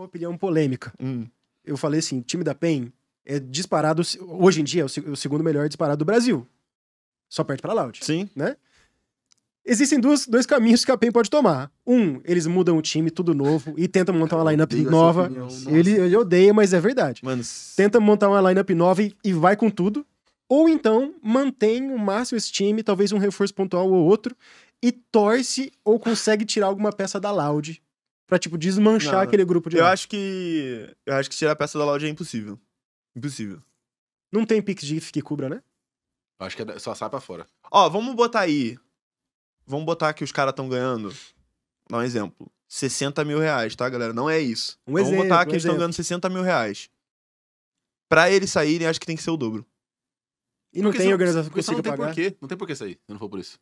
uma opinião polêmica. Hum. Eu falei assim, time da PEN é disparado, hoje em dia, é o segundo melhor disparado do Brasil. Só perde pra Loud. Sim. Né? Existem duas, dois caminhos que a PEN pode tomar. Um, eles mudam o time, tudo novo, e tentam montar uma lineup nova. ele, ele odeia, mas é verdade. Mano. Tenta montar uma lineup nova e, e vai com tudo. Ou então mantém o máximo esse time, talvez um reforço pontual ou outro, e torce ou consegue tirar alguma peça da Loud para tipo, desmanchar não, aquele grupo de Eu acho que. Eu acho que tirar a peça da loja é impossível. Impossível. Não tem Pix que cubra, né? Eu acho que é só sai pra fora. Ó, vamos botar aí. Vamos botar que os caras estão ganhando. Dá um exemplo. 60 mil reais, tá, galera? Não é isso. Um vamos exemplo, botar que um eles estão ganhando 60 mil reais. Pra eles saírem, acho que tem que ser o dobro. E não porque tem organização que consiga pagar. Porquê, não tem por que sair, se não for por isso.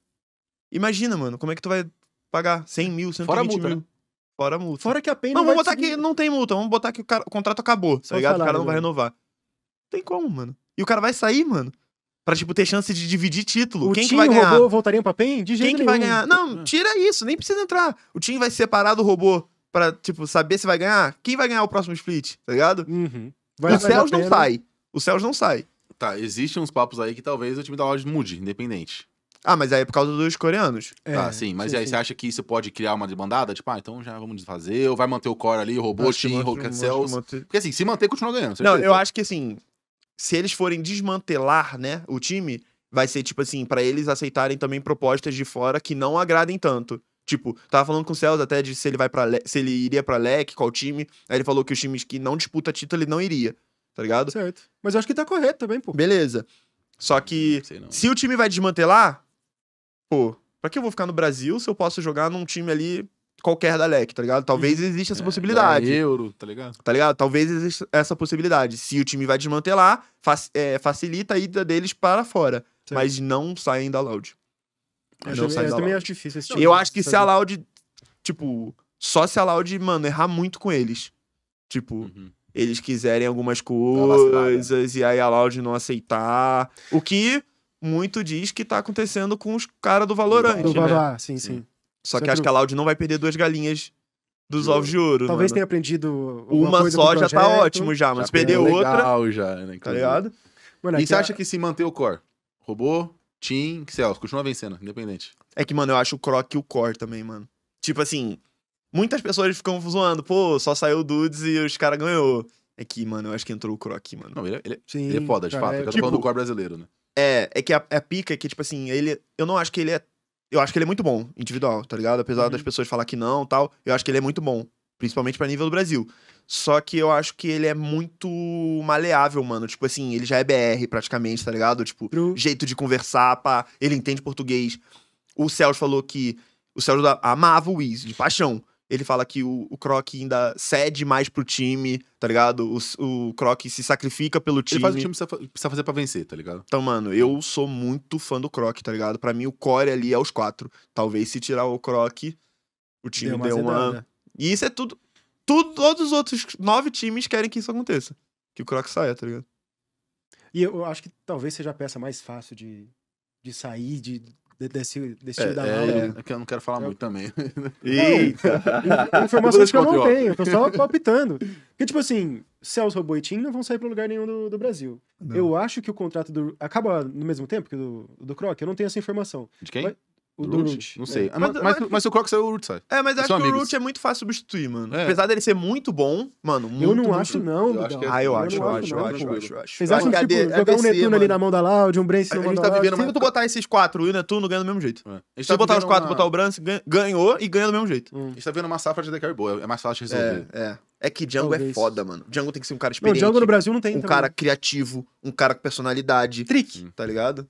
Imagina, mano, como é que tu vai pagar 100 mil, 120 Fora a multa, mil? Né? Fora a multa. Fora que a PEN não. Não, vamos botar seguir. que não tem multa, vamos botar que o, cara, o contrato acabou, tá ligado? o cara não vai mano. renovar. Não tem como, mano. E o cara vai sair, mano. Pra, tipo, ter chance de dividir título. O Quem time que vai ganhar? robô voltariam pra PEN? De jeito Quem que nenhum. vai ganhar? Não, é. tira isso, nem precisa entrar. O time vai separar do robô pra, tipo, saber se vai ganhar. Quem vai ganhar o próximo split, tá ligado? Uhum. Vai, o Céus não sai. O Céus não sai. Tá, existem uns papos aí que talvez o time da Loud mude, independente. Ah, mas aí é por causa dos coreanos. É, ah, sim. Mas sim, aí sim. você acha que isso pode criar uma demandada? Tipo, ah, então já vamos desfazer, ou vai manter o core ali, o robô Team, o Cancels. Porque assim, se manter, continua ganhando. Certeza? Não, eu acho que assim, se eles forem desmantelar, né, o time, vai ser tipo assim, para eles aceitarem também propostas de fora que não agradem tanto. Tipo, tava falando com o Celso até de se ele vai para se ele iria para LEC, qual time. Aí ele falou que os times que não disputa título ele não iria, tá ligado? Certo. Mas eu acho que tá correto também, pô. Beleza. Só que não sei, não. se o time vai desmantelar, pô, pra que eu vou ficar no Brasil se eu posso jogar num time ali qualquer da LEC, tá ligado? Talvez exista essa é, possibilidade. Euro, tá ligado? Tá ligado? Talvez exista essa possibilidade. Se o time vai desmantelar, fac é, facilita a ida deles para fora. Sim. Mas não saem da Loud. Eu, também, eu também acho difícil esse time. Eu acho que se a Loud, tipo, só se a Loud, mano, errar muito com eles. Tipo, uhum. eles quiserem algumas coisas e aí a Loud não aceitar. O que muito diz que tá acontecendo com os caras do Valorant. Do Valorant, né? Ah, sim, sim. Só que acho que a Loud não vai perder duas galinhas dos ovos de ouro. Talvez mano. tenha aprendido. Uma só já tá ótimo já, mas já perder outra. Legal já, né? Tá ligado? Mano, e é você a... acha que se manter o core? Robô, Team, Celso, é, continua vencendo, independente. É que, mano, eu acho o Croc e o core também, mano. Tipo assim, muitas pessoas ficam zoando, pô, só saiu o Dudes e os caras ganhou. É que, mano, eu acho que entrou o Croc, mano. Não, ele, é, ele, Sim, ele é foda, de cara, fato. É, eu tô tipo, falando do tipo core brasileiro, né? É, é que a, é a pica é que, tipo assim, ele. Eu não acho que ele é. Eu acho que ele é muito bom, individual, tá ligado? Apesar uhum. das pessoas falar que não tal, eu acho que ele é muito bom. Principalmente para nível do Brasil. Só que eu acho que ele é muito maleável, mano. Tipo assim, ele já é BR praticamente, tá ligado? Tipo, True. jeito de conversar, pá. Ele entende português. O Celso falou que. O Celso amava o Wiz, de paixão. Ele fala que o, o Croc ainda cede mais pro time, tá ligado? O, o Croc se sacrifica pelo time. Ele faz o time precisa fazer pra vencer, tá ligado? Então, mano, eu sou muito fã do Croc, tá ligado? Pra mim, o core ali é os quatro. Talvez se tirar o Croc, o time deu uma. Deu uma... Né? E isso é tudo, tudo. Todos os outros nove times querem que isso aconteça. Que o Croc saia, tá ligado? E eu acho que talvez seja a peça mais fácil de, de sair, de, desse, desse é, da é, é, que eu não quero falar eu... muito também. Eita! informações que eu não tenho, tô só palpitando. Porque, tipo assim, Celso Roboitin não vão sair para lugar nenhum do, do Brasil. Não. Eu acho que o contrato do. Acaba no mesmo tempo que do, do Croc? Eu não tenho essa informação. De quem? Mas, o Root? Não é. sei. É. Mas, mas, mas, mas, se o Croc saiu, é o Root sai. É, mas eu acho que o Root é muito fácil substituir, mano. É. Apesar dele ser muito bom, mano, muito, Eu não muito... acho, não. Eu acho é... Ah, eu, eu acho, eu acho, eu acho, eu acho. Vocês acham que, tipo, jogar é um Netuno ali na mão da Loud, um Brance no mão da Loud? Se tu botar esses quatro e o Netuno, ganha do mesmo jeito. Se tu tá botar os quatro e botar o Brance, ganhou e ganha do mesmo jeito. Hum. A gente tá vendo uma safra de DK boa, é mais fácil de resolver. É, é que Django Talvez. é foda, mano. Django tem que ser um cara experiente. Não, Django no Brasil não tem. Um também. cara criativo, um cara com personalidade. Trick. Tá ligado?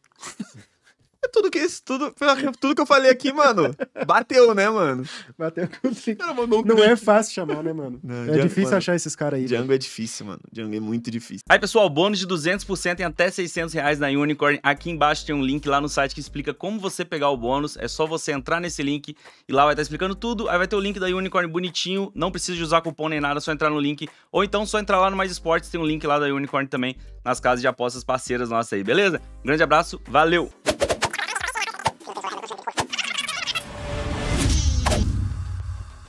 É tudo que isso, tudo, tudo que eu falei aqui, mano. Bateu, né, mano? Bateu com um Não é fácil chamar, né, mano? Não, é Django, difícil mano, achar esses caras aí. Django né? é difícil, mano. Django é muito difícil. Aí, pessoal, bônus de 200% em até 600 reais na Unicorn. Aqui embaixo tem um link lá no site que explica como você pegar o bônus. É só você entrar nesse link e lá vai estar explicando tudo. Aí vai ter o link da Unicorn bonitinho. Não precisa de usar cupom nem nada, é só entrar no link. Ou então só entrar lá no Mais Esportes, tem um link lá da Unicorn também nas casas de apostas parceiras nossas aí, beleza? grande abraço, valeu!